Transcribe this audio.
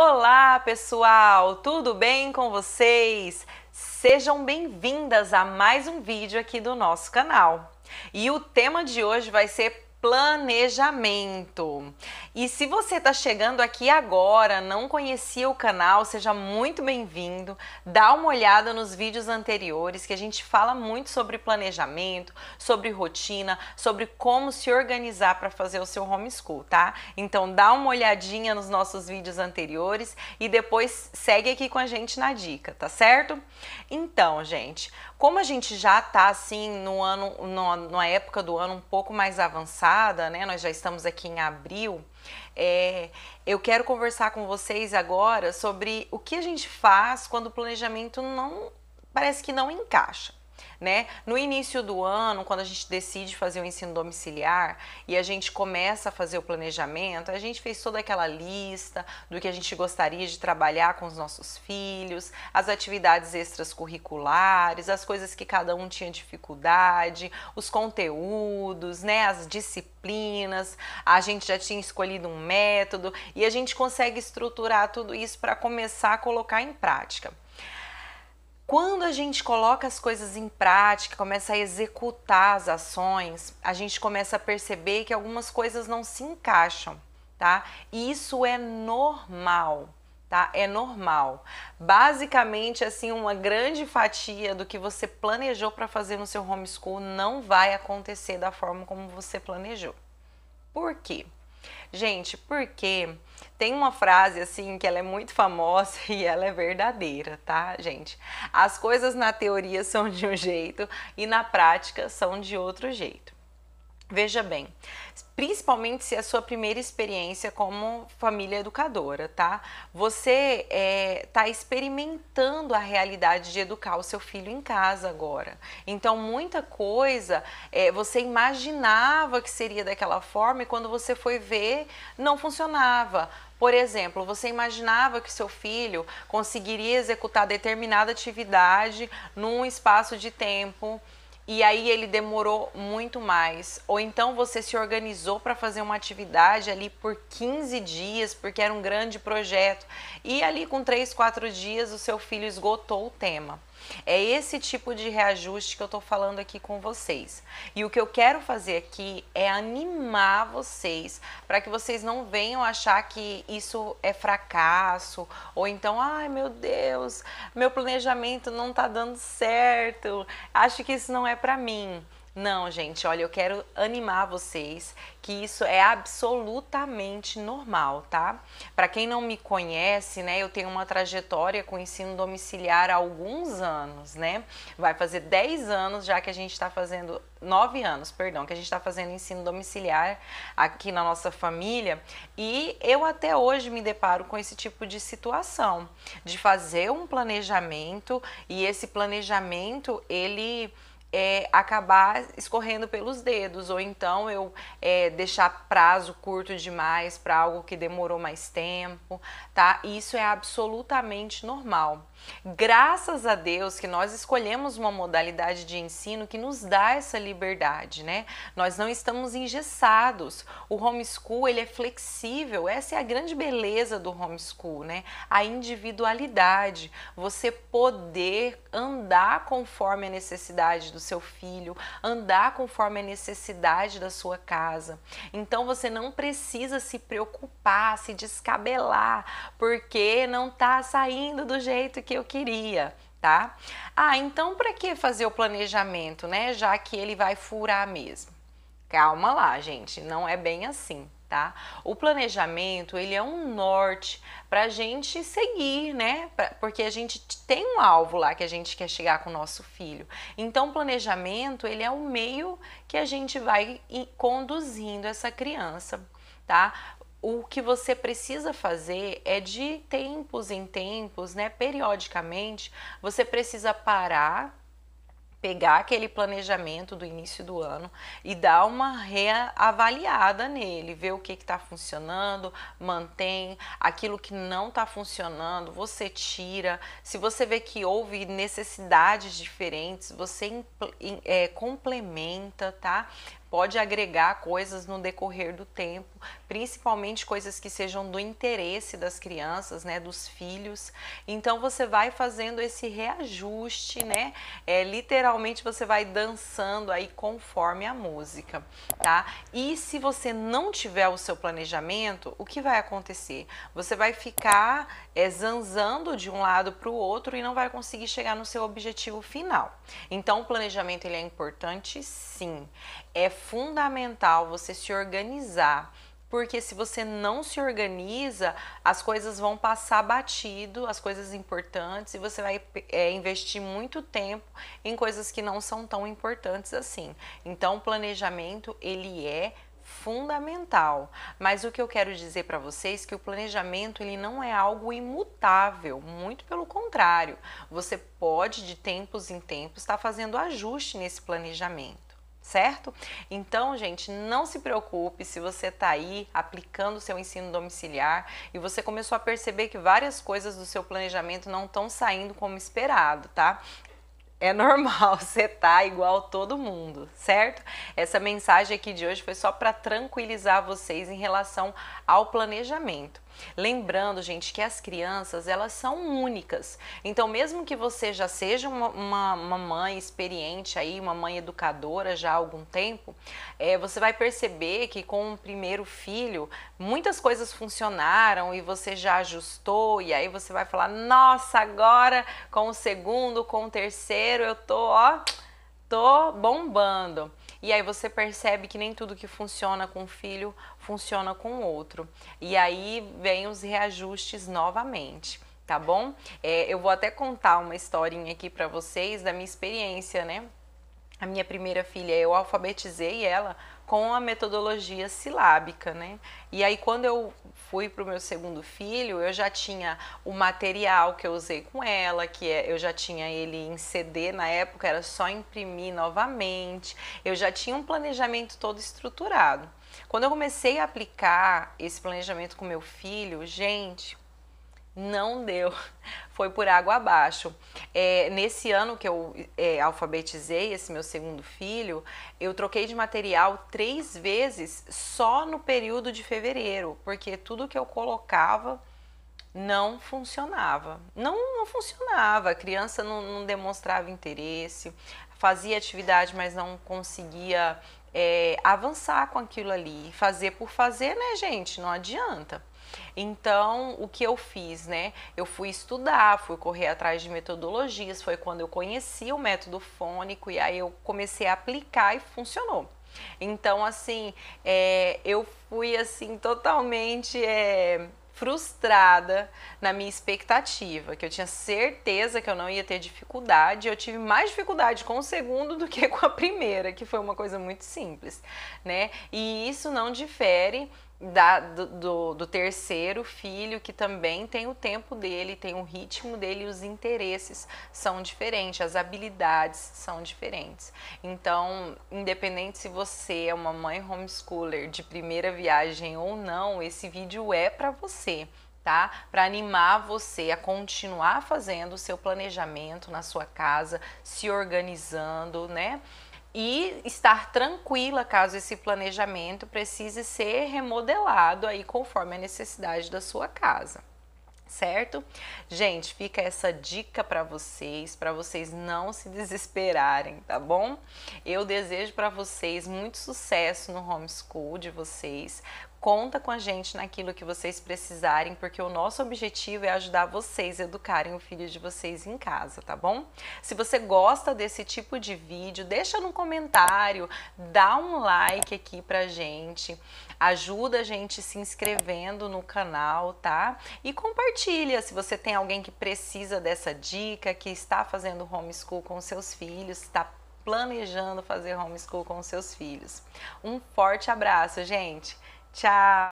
Olá, pessoal! Tudo bem com vocês? Sejam bem-vindas a mais um vídeo aqui do nosso canal. E o tema de hoje vai ser planejamento. E se você está chegando aqui agora, não conhecia o canal, seja muito bem-vindo. Dá uma olhada nos vídeos anteriores que a gente fala muito sobre planejamento, sobre rotina, sobre como se organizar para fazer o seu homeschool, tá? Então dá uma olhadinha nos nossos vídeos anteriores e depois segue aqui com a gente na dica, tá certo? Então, gente, como a gente já está assim no ano, numa época do ano um pouco mais avançada passada, né? Nós já estamos aqui em abril. É, eu quero conversar com vocês agora sobre o que a gente faz quando o planejamento não parece que não encaixa. Né? No início do ano, quando a gente decide fazer o ensino domiciliar e a gente começa a fazer o planejamento, a gente fez toda aquela lista do que a gente gostaria de trabalhar com os nossos filhos, as atividades extracurriculares, as coisas que cada um tinha dificuldade, os conteúdos, né, as disciplinas. A gente já tinha escolhido um método e a gente consegue estruturar tudo isso para começar a colocar em prática. Quando a gente coloca as coisas em prática, começa a executar as ações, a gente começa a perceber que algumas coisas não se encaixam, tá? E isso é normal tá? É normal. Basicamente, assim, uma grande fatia do que você planejou para fazer no seu homeschool não vai acontecer da forma como você planejou. Por quê? Gente, porque tem uma frase assim que ela é muito famosa e ela é verdadeira, tá, gente? As coisas na teoria são de um jeito e na prática são de outro jeito. Veja bem, principalmente se é a sua primeira experiência como família educadora, tá? Você está é, experimentando a realidade de educar o seu filho em casa agora. Então, muita coisa é, você imaginava que seria daquela forma e quando você foi ver, não funcionava por exemplo, você imaginava que seu filho conseguiria executar determinada atividade num espaço de tempo e aí ele demorou muito mais. Ou então você se organizou para fazer uma atividade ali por 15 dias, porque era um grande projeto, e ali com 3, 4 dias o seu filho esgotou o tema. É esse tipo de reajuste que eu estou falando aqui com vocês. E o que eu quero fazer aqui é animar vocês para que vocês não venham achar que isso é fracasso ou então, ai meu Deus, meu planejamento não está dando certo, acho que isso não é para mim. Não, gente, olha, eu quero animar vocês que isso é absolutamente normal, tá? Para quem não me conhece, né, eu tenho uma trajetória com ensino domiciliar há alguns anos, né? Vai fazer 10 anos já que a gente está fazendo, 9 anos, perdão, que a gente está fazendo ensino domiciliar aqui na nossa família e eu até hoje me deparo com esse tipo de situação, de fazer um planejamento e esse planejamento ele é, acabar escorrendo pelos dedos, ou então eu é, deixar prazo curto demais para algo que demorou mais tempo, tá? Isso é absolutamente normal. Graças a Deus que nós escolhemos uma modalidade de ensino que nos dá essa liberdade, né? Nós não estamos engessados. O homeschool ele é flexível. Essa é a grande beleza do homeschool, né? A individualidade, você poder andar conforme a necessidade do seu filho, andar conforme a necessidade da sua casa. Então você não precisa se preocupar, se descabelar, porque não está saindo do jeito que eu queria tá? Ah, então para que fazer o planejamento, né? Já que ele vai furar mesmo. Calma lá, gente, não é bem assim. Tá? O planejamento ele é um norte para a gente seguir, né? Pra, porque a gente tem um alvo lá que a gente quer chegar com o nosso filho. Então, o planejamento ele é o meio que a gente vai conduzindo essa criança, tá? O que você precisa fazer é de tempos em tempos, né? Periodicamente, você precisa parar pegar aquele planejamento do início do ano e dar uma reavaliada nele, ver o que está funcionando, mantém, aquilo que não está funcionando, você tira. Se você vê que houve necessidades diferentes, você é, complementa, tá? pode agregar coisas no decorrer do tempo, principalmente coisas que sejam do interesse das crianças, né, dos filhos. Então você vai fazendo esse reajuste, né? É, literalmente você vai dançando aí conforme a música, tá? E se você não tiver o seu planejamento, o que vai acontecer? Você vai ficar é, zanzando de um lado para o outro e não vai conseguir chegar no seu objetivo final. Então o planejamento ele é importante, sim. É fundamental você se organizar, porque se você não se organiza, as coisas vão passar batido, as coisas importantes, e você vai é, investir muito tempo em coisas que não são tão importantes assim. Então, o planejamento ele é fundamental. Mas o que eu quero dizer para vocês é que o planejamento ele não é algo imutável, muito pelo contrário. Você pode de tempos em tempos estar tá fazendo ajuste nesse planejamento certo? Então, gente, não se preocupe se você está aí aplicando o seu ensino domiciliar e você começou a perceber que várias coisas do seu planejamento não estão saindo como esperado, tá? É normal, você tá igual todo mundo, certo? Essa mensagem aqui de hoje foi só para tranquilizar vocês em relação ao planejamento. Lembrando, gente, que as crianças elas são únicas. Então, mesmo que você já seja uma, uma, uma mãe experiente aí, uma mãe educadora já há algum tempo, é, você vai perceber que com o primeiro filho muitas coisas funcionaram e você já ajustou e aí você vai falar, nossa, agora com o segundo, com o terceiro eu tô ó, tô bombando. E aí você percebe que nem tudo que funciona com um filho funciona com o outro. E aí vem os reajustes novamente. Tá bom? É, eu vou até contar uma historinha aqui para vocês da minha experiência, né? a minha primeira filha, eu alfabetizei ela com a metodologia silábica, né? E aí quando eu fui para o meu segundo filho, eu já tinha o material que eu usei com ela, que é, eu já tinha ele em CD na época, era só imprimir novamente. Eu já tinha um planejamento todo estruturado. Quando eu comecei a aplicar esse planejamento com meu filho, gente, não deu, foi por água abaixo. É, nesse ano que eu é, alfabetizei esse meu segundo filho, eu troquei de material três vezes só no período de fevereiro, porque tudo que eu colocava não funcionava. Não, não funcionava, a criança não, não demonstrava interesse, fazia atividade, mas não conseguia é, avançar com aquilo ali. Fazer por fazer, né, gente? Não adianta. Então, o que eu fiz, né? Eu fui estudar, fui correr atrás de metodologias, foi quando eu conheci o método fônico e aí eu comecei a aplicar e funcionou. Então, assim, é, eu fui assim totalmente é, frustrada na minha expectativa, que eu tinha certeza que eu não ia ter dificuldade. Eu tive mais dificuldade com o segundo do que com a primeira, que foi uma coisa muito simples, né? E isso não difere da, do, do, do, terceiro filho, que também tem o tempo dele, tem o ritmo dele, os interesses são diferentes, as habilidades são diferentes. Então, independente se você é uma mãe homeschooler de primeira viagem ou não, esse vídeo é para você. Tá? Para animar você a continuar fazendo o seu planejamento na sua casa, se organizando, né? e estar tranquila caso esse planejamento precise ser remodelado aí conforme a necessidade da sua casa certo? Gente, fica essa dica para vocês, para vocês não se desesperarem, tá bom? Eu desejo para vocês muito sucesso no homeschool de vocês. Conta com a gente naquilo que vocês precisarem, porque o nosso objetivo é ajudar vocês a educarem o filho de vocês em casa, tá bom? Se você gosta desse tipo de vídeo, deixa no comentário, dá um like aqui pra gente, ajuda a gente se inscrevendo no canal, tá? E compartilha se você tem alguém que precisa dessa dica, que está fazendo homeschool com seus filhos, está planejando fazer homeschool com seus filhos. Um forte abraço, gente! Tchau!